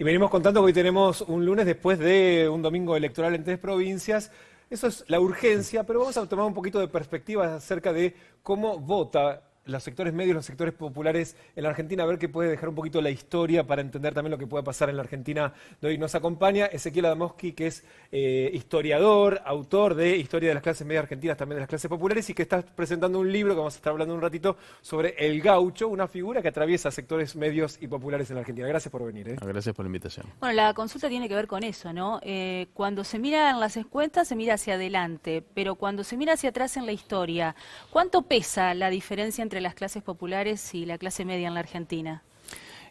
Y venimos contando que hoy tenemos un lunes después de un domingo electoral en tres provincias. Eso es la urgencia, pero vamos a tomar un poquito de perspectiva acerca de cómo vota los sectores medios, los sectores populares en la Argentina, a ver qué puede dejar un poquito la historia para entender también lo que puede pasar en la Argentina hoy. Nos acompaña Ezequiel Adamoski, que es eh, historiador, autor de Historia de las clases medias argentinas, también de las clases populares, y que está presentando un libro que vamos a estar hablando un ratito sobre el gaucho, una figura que atraviesa sectores medios y populares en la Argentina. Gracias por venir. ¿eh? Ah, gracias por la invitación. Bueno, la consulta tiene que ver con eso, ¿no? Eh, cuando se mira en las encuestas se mira hacia adelante, pero cuando se mira hacia atrás en la historia, ¿cuánto pesa la diferencia entre las clases populares y la clase media en la Argentina?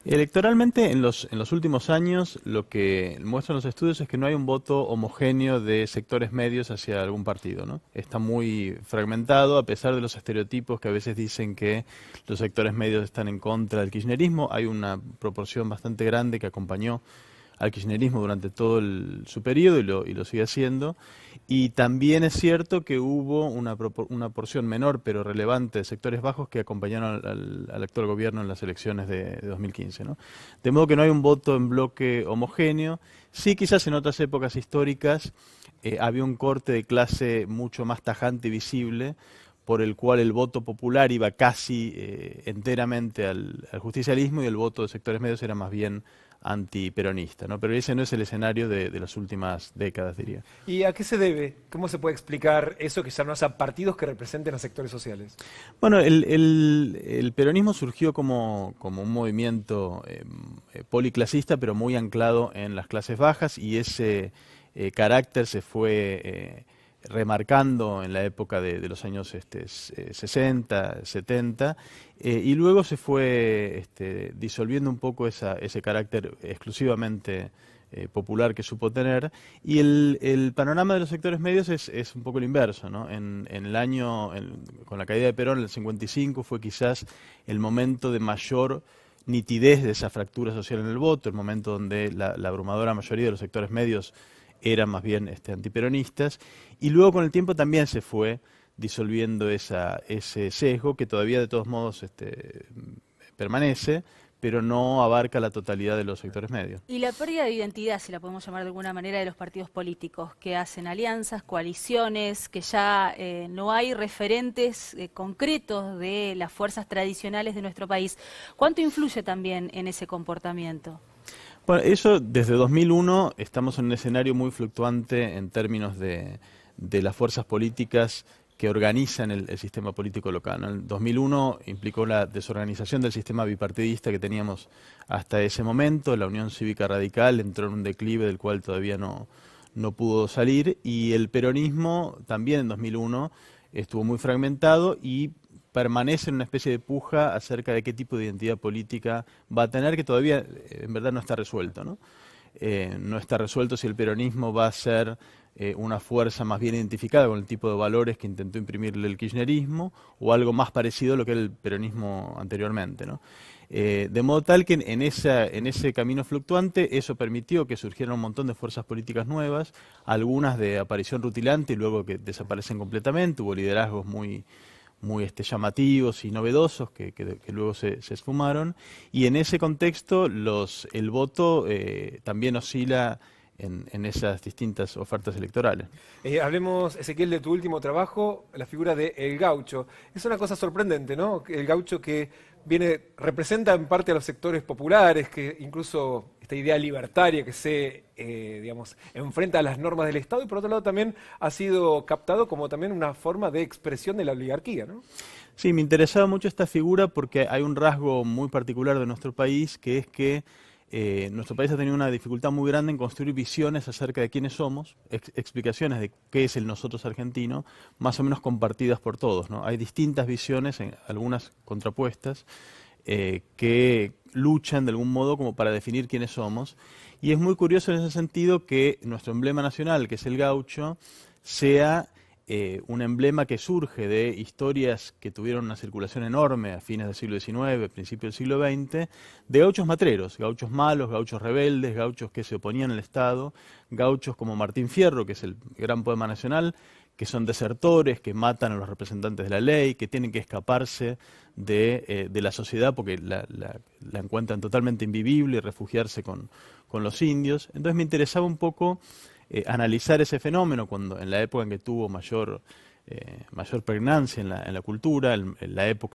Electoralmente, en los, últimos años, lo que muestran los estudios es que no hay un voto homogéneo de sectores medios hacia algún partido. Está muy fragmentado, a pesar de los estereotipos que a veces dicen que los sectores medios están en contra del kirchnerismo. Hay una proporción bastante grande que acompañó al kirchnerismo durante todo su periodo y lo, y lo, sigue haciendo. Y también es cierto que hubo una, una porción menor pero relevante de sectores bajos que acompañaron al, actual gobierno en las elecciones de, 2015. ¿no? De modo que no hay un voto en bloque homogéneo. Sí, quizás en otras épocas históricas eh, había un corte de clase mucho más tajante y visible por el cual el voto popular iba casi eh, enteramente al, justicialismo y el voto de sectores medios era más bien antiperonista. ¿no? Pero ese no es el escenario de, las últimas décadas, diría. ¿Y a qué se debe? ¿Cómo se puede explicar eso que ya no a partidos que representen a sectores sociales? Bueno, el, peronismo surgió como, un movimiento eh, policlasista, pero muy anclado en las clases bajas, y ese eh, carácter se fue remarcando en la época de, los años 60, este, 70, eh, eh, y luego se fue este, disolviendo un poco ese carácter exclusivamente eh, popular que supo tener, y el, panorama de los sectores medios es, un poco el inverso. ¿no? En, el año, con la caída de Perón, en el 55, fue quizás el momento de mayor nitidez de esa fractura social en el voto, el momento donde la abrumadora mayoría de los sectores medios eran más bien este, antiperonistas, y luego con el tiempo también se fue disolviendo ese sesgo que todavía de todos modos este, permanece, pero no abarca la totalidad de los sectores medios. Y la pérdida de identidad, si la podemos llamar de alguna manera, de los partidos políticos, que hacen alianzas, coaliciones, que ya eh, no hay referentes eh, concretos de las fuerzas tradicionales de nuestro país. ¿Cuánto influye también en ese comportamiento? Bueno, eso desde 2001 estamos en un escenario muy fluctuante en términos de, las fuerzas políticas que organizan el, sistema político local. En 2001 implicó la desorganización del sistema bipartidista que teníamos hasta ese momento. La Unión Cívica Radical entró en un declive del cual todavía no, no pudo salir y el peronismo también en 2001 estuvo muy fragmentado y permanece en una especie de puja acerca de qué tipo de identidad política va a tener, que todavía eh, en verdad no está resuelto. Eh, no, está resuelto si el peronismo va a ser eh, una fuerza más bien identificada con el tipo de valores que intentó imprimirle el kirchnerismo o algo más parecido a lo que era el peronismo anteriormente. de modo tal que en, en, ese camino fluctuante eso permitió que surgieran un montón de fuerzas políticas nuevas, algunas de aparición rutilante y luego que desaparecen completamente, hubo liderazgos muy, muy este, llamativos y novedosos que, luego se, esfumaron. Y en ese contexto el voto eh, también oscila en, esas distintas ofertas electorales. Eh, hablemos, Ezequiel, de tu último trabajo, la figura de El Gaucho. Es una cosa sorprendente, ¿no? El Gaucho que viene, representa en parte a los sectores populares, que incluso esta idea libertaria que se, eh, digamos, enfrenta a las normas del Estado y por otro lado también ha sido captado como también una forma de expresión de la oligarquía, ¿no? Sí, me interesaba mucho esta figura porque hay un rasgo muy particular de nuestro país que es que eh, nuestro país ha tenido una dificultad muy grande en construir visiones acerca de quiénes somos, explicaciones de qué es el nosotros argentino, más o menos compartidas por todos. ¿no? Hay distintas visiones, en algunas contrapuestas, eh, que luchan de algún modo como para definir quiénes somos. Y es muy curioso en ese sentido que nuestro emblema nacional, que es el gaucho, sea eh, un emblema que surge de historias que tuvieron una circulación enorme a fines del siglo XIX, principios del siglo XX, de gauchos matreros, gauchos malos, gauchos rebeldes, gauchos que se oponían al Estado, gauchos como Martín Fierro, que es el gran poema nacional, que son desertores, que matan a los representantes de la ley, que tienen que escaparse de, eh, la sociedad porque la, encuentran totalmente invivible y refugiarse con, con los indios. Entonces me interesaba un poco eh, analizar ese fenómeno cuando en la época en que tuvo mayor, eh, mayor pregnancia en la, en la cultura, en la época